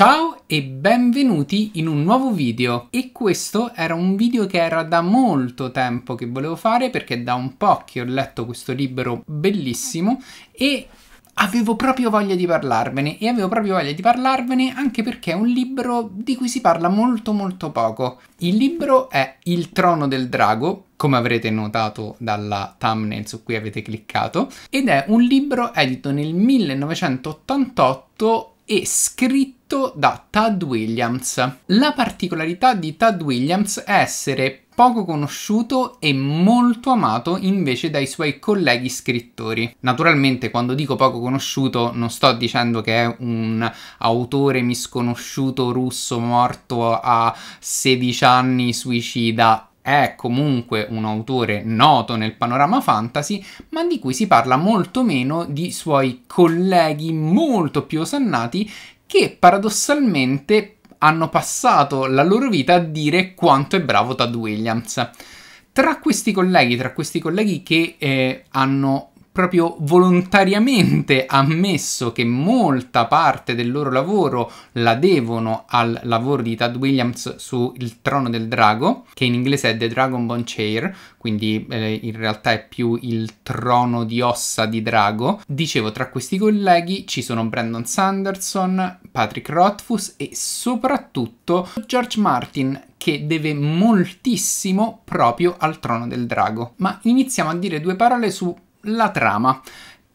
Ciao e benvenuti in un nuovo video e questo era un video che era da molto tempo che volevo fare perché da un po' che ho letto questo libro bellissimo e avevo proprio voglia di parlarvene e avevo proprio voglia di parlarvene anche perché è un libro di cui si parla molto molto poco. Il libro è Il trono del drago, come avrete notato dalla thumbnail su cui avete cliccato, ed è un libro edito nel 1988 e scritto scritto da Tad Williams. La particolarità di Tad Williams è essere poco conosciuto e molto amato invece dai suoi colleghi scrittori. Naturalmente quando dico poco conosciuto non sto dicendo che è un autore misconosciuto russo morto a 16 anni suicida è comunque un autore noto nel panorama fantasy, ma di cui si parla molto meno di suoi colleghi molto più osannati che paradossalmente hanno passato la loro vita a dire quanto è bravo Tad Williams. Tra questi colleghi, tra questi colleghi che eh, hanno proprio volontariamente ammesso che molta parte del loro lavoro la devono al lavoro di Tad Williams su Il trono del drago, che in inglese è The Dragon Bone Chair, quindi eh, in realtà è più il trono di ossa di drago. Dicevo, tra questi colleghi ci sono Brandon Sanderson, Patrick Rothfuss e soprattutto George Martin che deve moltissimo proprio al trono del drago. Ma iniziamo a dire due parole su la trama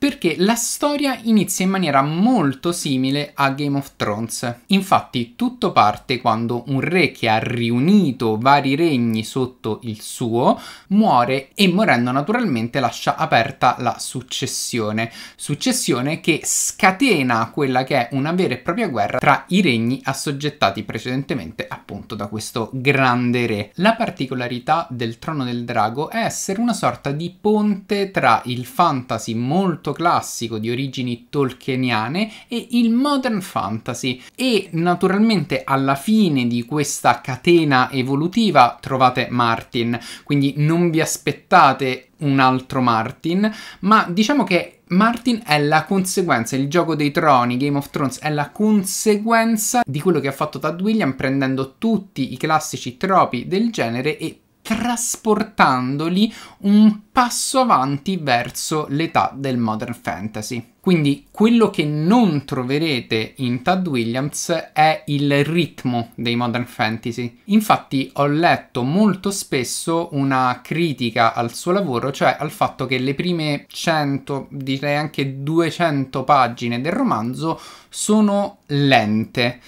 perché la storia inizia in maniera molto simile a Game of Thrones. Infatti tutto parte quando un re che ha riunito vari regni sotto il suo muore e morendo naturalmente lascia aperta la successione, successione che scatena quella che è una vera e propria guerra tra i regni assoggettati precedentemente appunto da questo grande re. La particolarità del trono del drago è essere una sorta di ponte tra il fantasy molto classico di origini tolkieniane e il modern fantasy e naturalmente alla fine di questa catena evolutiva trovate Martin, quindi non vi aspettate un altro Martin, ma diciamo che Martin è la conseguenza, il gioco dei troni, Game of Thrones è la conseguenza di quello che ha fatto Tad William prendendo tutti i classici tropi del genere e trasportandoli un passo avanti verso l'età del modern fantasy. Quindi quello che non troverete in Tad Williams è il ritmo dei modern fantasy. Infatti ho letto molto spesso una critica al suo lavoro, cioè al fatto che le prime 100, direi anche 200 pagine del romanzo sono lente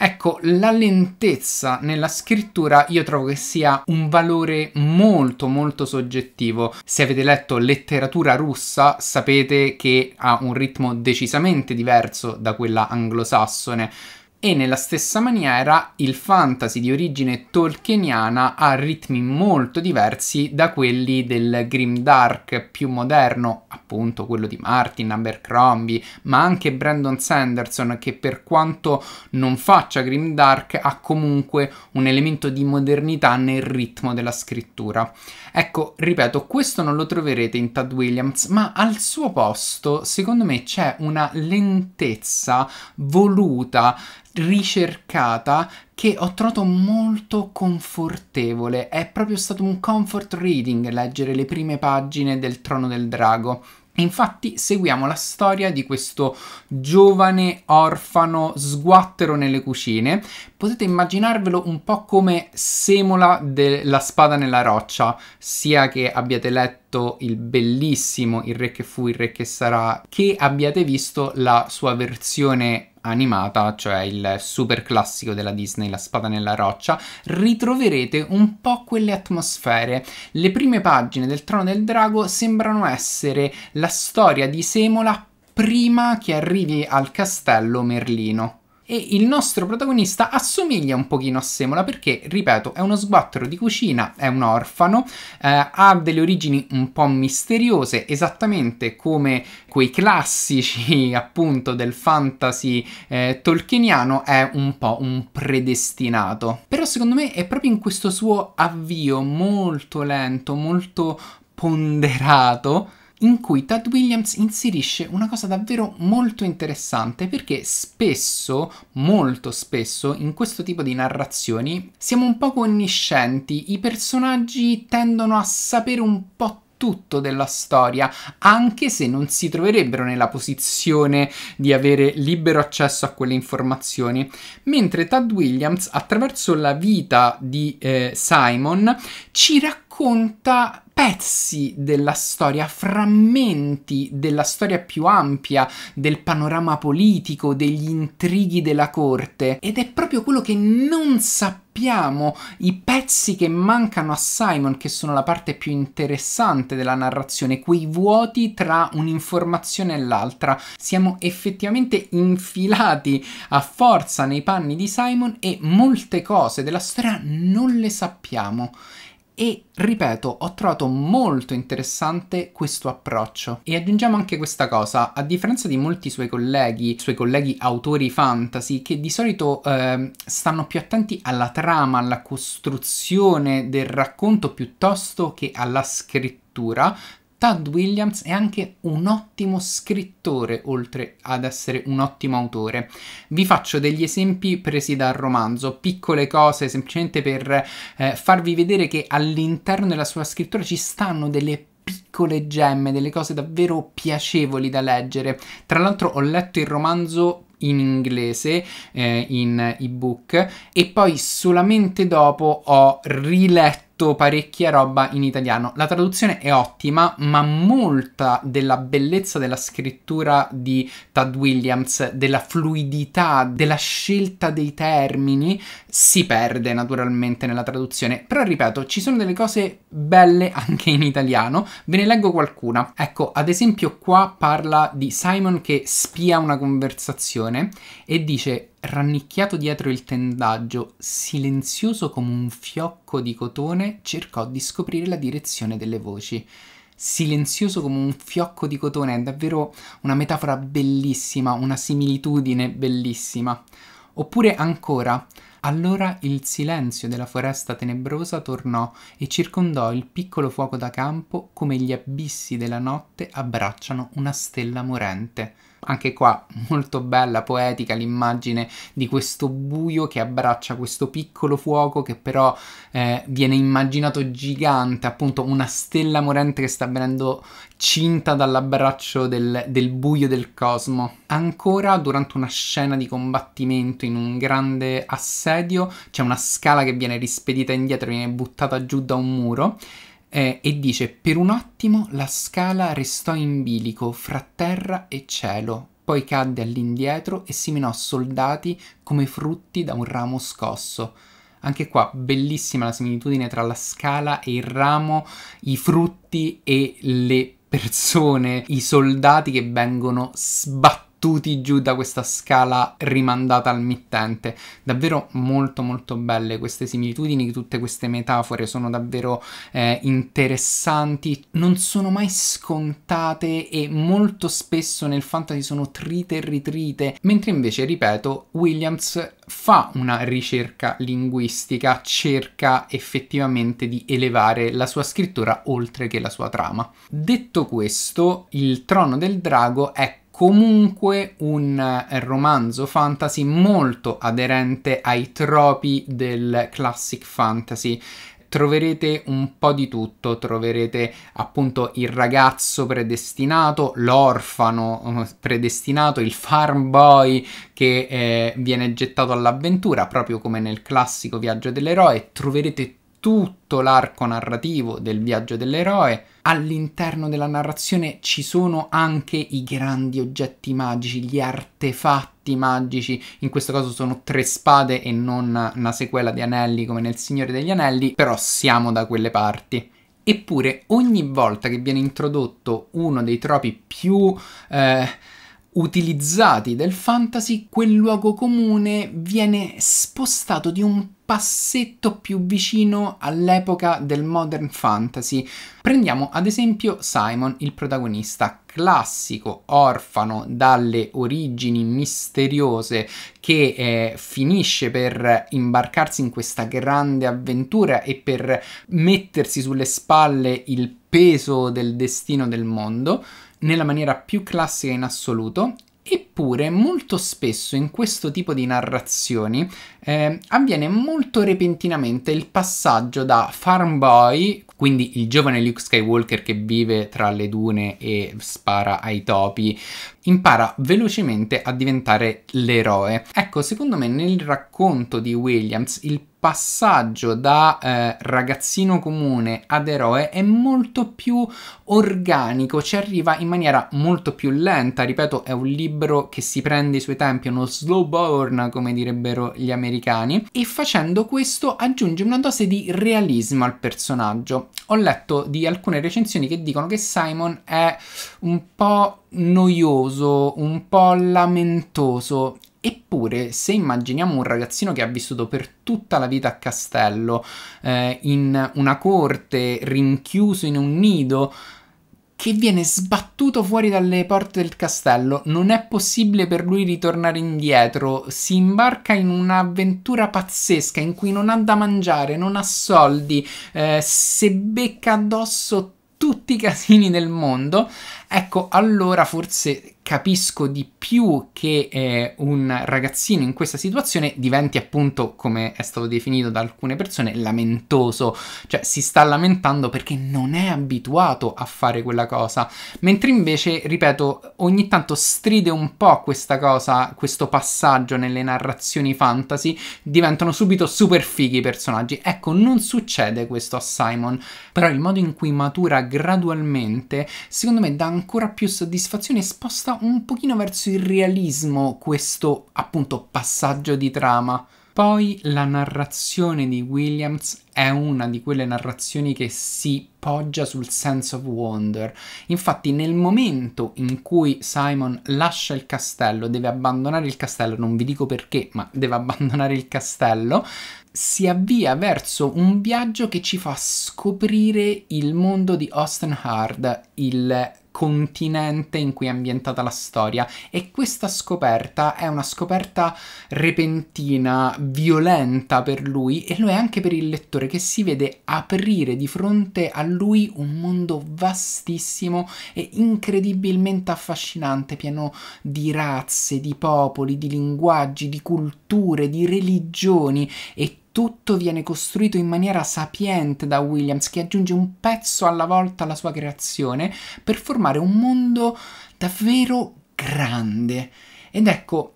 Ecco, la lentezza nella scrittura io trovo che sia un valore molto molto soggettivo. Se avete letto letteratura russa sapete che ha un ritmo decisamente diverso da quella anglosassone e nella stessa maniera il fantasy di origine tolkieniana ha ritmi molto diversi da quelli del grimdark più moderno, appunto quello di Martin Abercrombie, ma anche Brandon Sanderson che per quanto non faccia grimdark ha comunque un elemento di modernità nel ritmo della scrittura. Ecco, ripeto, questo non lo troverete in Tad Williams, ma al suo posto, secondo me c'è una lentezza voluta ricercata che ho trovato molto confortevole. È proprio stato un comfort reading leggere le prime pagine del Trono del Drago. Infatti seguiamo la storia di questo giovane orfano sguattero nelle cucine, potete immaginarvelo un po' come semola della spada nella roccia, sia che abbiate letto il bellissimo Il re che fu, il re che sarà, che abbiate visto la sua versione animata, cioè il super classico della Disney, La spada nella roccia, ritroverete un po' quelle atmosfere. Le prime pagine del Trono del Drago sembrano essere la storia di Semola prima che arrivi al castello Merlino e il nostro protagonista assomiglia un pochino a Semola perché, ripeto, è uno sguattero di cucina, è un orfano, eh, ha delle origini un po' misteriose, esattamente come quei classici appunto del fantasy eh, tolkieniano, è un po' un predestinato. Però secondo me è proprio in questo suo avvio molto lento, molto ponderato in cui Tad Williams inserisce una cosa davvero molto interessante perché spesso, molto spesso, in questo tipo di narrazioni siamo un po' onniscienti, i personaggi tendono a sapere un po' tutto della storia, anche se non si troverebbero nella posizione di avere libero accesso a quelle informazioni. Mentre Tad Williams, attraverso la vita di eh, Simon, ci racconta racconta pezzi della storia, frammenti della storia più ampia, del panorama politico, degli intrighi della corte. Ed è proprio quello che non sappiamo, i pezzi che mancano a Simon, che sono la parte più interessante della narrazione, quei vuoti tra un'informazione e l'altra. Siamo effettivamente infilati a forza nei panni di Simon e molte cose della storia non le sappiamo e ripeto, ho trovato molto interessante questo approccio. E aggiungiamo anche questa cosa, a differenza di molti suoi colleghi, suoi colleghi autori fantasy, che di solito eh, stanno più attenti alla trama, alla costruzione del racconto piuttosto che alla scrittura, Todd Williams è anche un ottimo scrittore, oltre ad essere un ottimo autore. Vi faccio degli esempi presi dal romanzo, piccole cose semplicemente per eh, farvi vedere che all'interno della sua scrittura ci stanno delle piccole gemme, delle cose davvero piacevoli da leggere. Tra l'altro ho letto il romanzo in inglese eh, in ebook e poi solamente dopo ho riletto detto parecchia roba in italiano. La traduzione è ottima, ma molta della bellezza della scrittura di Tad Williams, della fluidità, della scelta dei termini, si perde naturalmente nella traduzione. Però ripeto, ci sono delle cose belle anche in italiano, ve ne leggo qualcuna. Ecco, ad esempio qua parla di Simon che spia una conversazione e dice rannicchiato dietro il tendaggio, silenzioso come un fiocco di cotone, cercò di scoprire la direzione delle voci. Silenzioso come un fiocco di cotone è davvero una metafora bellissima, una similitudine bellissima. Oppure ancora, allora il silenzio della foresta tenebrosa tornò e circondò il piccolo fuoco da campo come gli abissi della notte abbracciano una stella morente. Anche qua molto bella, poetica l'immagine di questo buio che abbraccia questo piccolo fuoco che però eh, viene immaginato gigante, appunto una stella morente che sta venendo cinta dall'abbraccio del, del buio del cosmo. Ancora durante una scena di combattimento in un grande assedio c'è una scala che viene rispedita indietro, viene buttata giù da un muro eh, e dice per un attimo la scala restò in bilico fra terra e cielo, poi cadde all'indietro e seminò soldati come frutti da un ramo scosso. Anche qua bellissima la similitudine tra la scala e il ramo, i frutti e le persone, i soldati che vengono sbattuti battuti giù da questa scala rimandata al mittente. Davvero molto molto belle queste similitudini, tutte queste metafore sono davvero eh, interessanti, non sono mai scontate e molto spesso nel fantasy sono trite e ritrite, mentre invece, ripeto, Williams fa una ricerca linguistica, cerca effettivamente di elevare la sua scrittura oltre che la sua trama. Detto questo, il trono del drago è comunque un eh, romanzo fantasy molto aderente ai tropi del classic fantasy troverete un po' di tutto, troverete appunto il ragazzo predestinato, l'orfano eh, predestinato, il farm boy che eh, viene gettato all'avventura, proprio come nel classico viaggio dell'eroe, troverete tutto l'arco narrativo del viaggio dell'eroe, all'interno della narrazione ci sono anche i grandi oggetti magici, gli artefatti magici, in questo caso sono tre spade e non una sequela di anelli come nel Signore degli Anelli, però siamo da quelle parti. Eppure ogni volta che viene introdotto uno dei tropi più... Eh, utilizzati del fantasy, quel luogo comune viene spostato di un passetto più vicino all'epoca del modern fantasy. Prendiamo ad esempio Simon, il protagonista classico orfano dalle origini misteriose che eh, finisce per imbarcarsi in questa grande avventura e per mettersi sulle spalle il peso del destino del mondo nella maniera più classica in assoluto, eppure molto spesso in questo tipo di narrazioni eh, avviene molto repentinamente il passaggio da farm boy, quindi il giovane Luke Skywalker che vive tra le dune e spara ai topi, impara velocemente a diventare l'eroe. Ecco, secondo me nel racconto di Williams il passaggio da eh, ragazzino comune ad eroe è molto più organico, ci arriva in maniera molto più lenta, ripeto è un libro che si prende i suoi tempi, uno slow burn come direbbero gli americani americani e facendo questo aggiunge una dose di realismo al personaggio. Ho letto di alcune recensioni che dicono che Simon è un po' noioso, un po' lamentoso Eppure, se immaginiamo un ragazzino che ha vissuto per tutta la vita a castello, eh, in una corte, rinchiuso in un nido, che viene sbattuto fuori dalle porte del castello. Non è possibile per lui ritornare indietro. Si imbarca in un'avventura pazzesca in cui non ha da mangiare, non ha soldi, eh, se becca addosso tutti i casini del mondo. Ecco, allora forse capisco di più che eh, un ragazzino in questa situazione diventi appunto, come è stato definito da alcune persone, lamentoso, cioè si sta lamentando perché non è abituato a fare quella cosa, mentre invece, ripeto, ogni tanto stride un po' questa cosa, questo passaggio nelle narrazioni fantasy, diventano subito super fighi i personaggi. Ecco, non succede questo a Simon, però il modo in cui matura gradualmente, secondo me dà ancora più soddisfazione e sposta un pochino verso il realismo questo appunto passaggio di trama. Poi la narrazione di Williams è una di quelle narrazioni che si poggia sul sense of wonder. Infatti nel momento in cui Simon lascia il castello, deve abbandonare il castello, non vi dico perché, ma deve abbandonare il castello, si avvia verso un viaggio che ci fa scoprire il mondo di Austin Hard, il continente in cui è ambientata la storia e questa scoperta è una scoperta repentina, violenta per lui e lo è anche per il lettore che si vede aprire di fronte a lui un mondo vastissimo e incredibilmente affascinante, pieno di razze, di popoli, di linguaggi, di culture, di religioni e tutto viene costruito in maniera sapiente da Williams, che aggiunge un pezzo alla volta alla sua creazione per formare un mondo davvero grande. Ed ecco,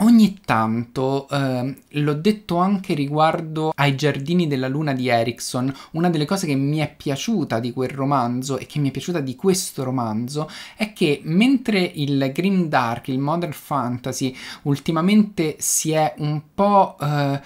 ogni tanto, eh, l'ho detto anche riguardo ai giardini della luna di Erickson, una delle cose che mi è piaciuta di quel romanzo e che mi è piaciuta di questo romanzo è che mentre il Grim Dark, il Modern Fantasy, ultimamente si è un po' eh,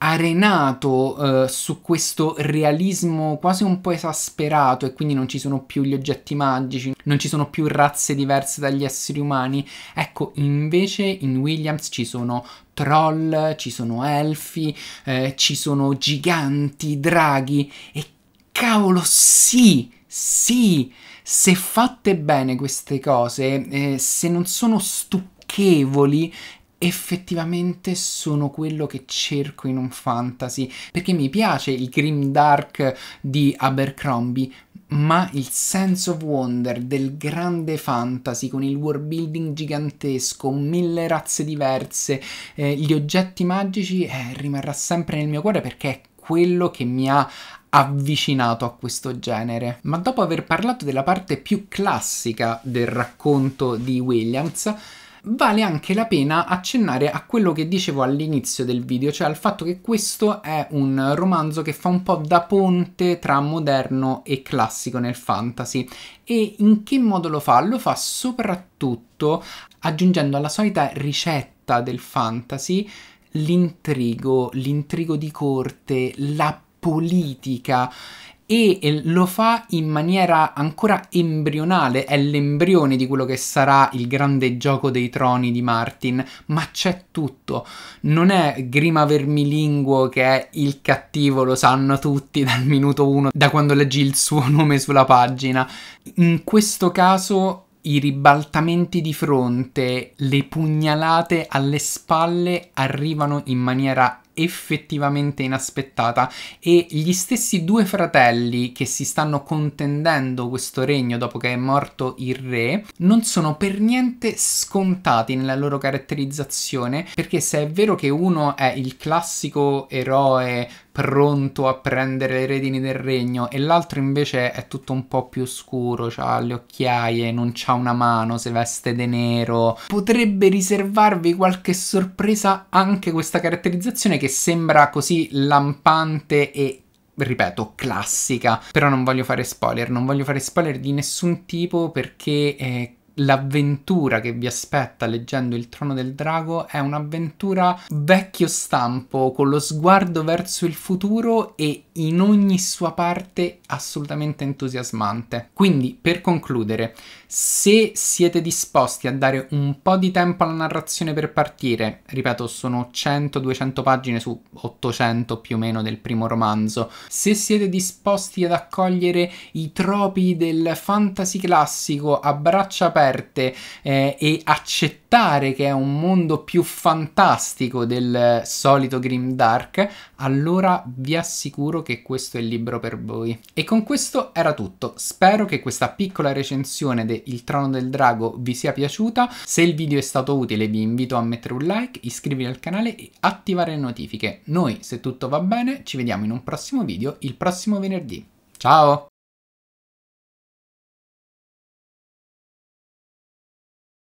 arenato eh, su questo realismo quasi un po' esasperato e quindi non ci sono più gli oggetti magici, non ci sono più razze diverse dagli esseri umani, ecco invece in Williams ci ci sono troll, ci sono elfi, eh, ci sono giganti, draghi e cavolo sì, sì, se fatte bene queste cose, eh, se non sono stucchevoli, effettivamente sono quello che cerco in un fantasy perché mi piace il grim dark di Abercrombie ma il sense of wonder del grande fantasy con il world building gigantesco, mille razze diverse, eh, gli oggetti magici eh, rimarrà sempre nel mio cuore perché è quello che mi ha avvicinato a questo genere. Ma dopo aver parlato della parte più classica del racconto di Williams, vale anche la pena accennare a quello che dicevo all'inizio del video, cioè al fatto che questo è un romanzo che fa un po' da ponte tra moderno e classico nel fantasy. E in che modo lo fa? Lo fa soprattutto aggiungendo alla solita ricetta del fantasy l'intrigo, l'intrigo di corte, la politica e eh, lo fa in maniera ancora embrionale, è l'embrione di quello che sarà il grande gioco dei troni di Martin, ma c'è tutto. Non è Grima Vermilinguo che è il cattivo, lo sanno tutti dal minuto 1, da quando leggi il suo nome sulla pagina. In questo caso i ribaltamenti di fronte, le pugnalate alle spalle arrivano in maniera effettivamente inaspettata e gli stessi due fratelli che si stanno contendendo questo regno dopo che è morto il re non sono per niente scontati nella loro caratterizzazione perché se è vero che uno è il classico eroe pronto a prendere le redini del regno e l'altro invece è tutto un po' più scuro, ha le occhiaie, non ha una mano, si veste di nero. Potrebbe riservarvi qualche sorpresa anche questa caratterizzazione che sembra così lampante e ripeto, classica. Però non voglio fare spoiler, non voglio fare spoiler di nessun tipo perché eh, l'avventura che vi aspetta leggendo Il Trono del Drago è un'avventura vecchio stampo, con lo sguardo verso il futuro e in ogni sua parte assolutamente entusiasmante. Quindi, per concludere, se siete disposti a dare un po' di tempo alla narrazione per partire, ripeto, sono 100-200 pagine su 800 più o meno del primo romanzo, se siete disposti ad accogliere i tropi del fantasy classico a braccia aperte eh, e accettare che è un mondo più fantastico del solito Grim Dark, allora vi assicuro che questo è il libro per voi. E con questo era tutto. Spero che questa piccola recensione il Trono del Drago vi sia piaciuta. Se il video è stato utile vi invito a mettere un like, iscrivervi al canale e attivare le notifiche. Noi, se tutto va bene, ci vediamo in un prossimo video il prossimo venerdì. Ciao!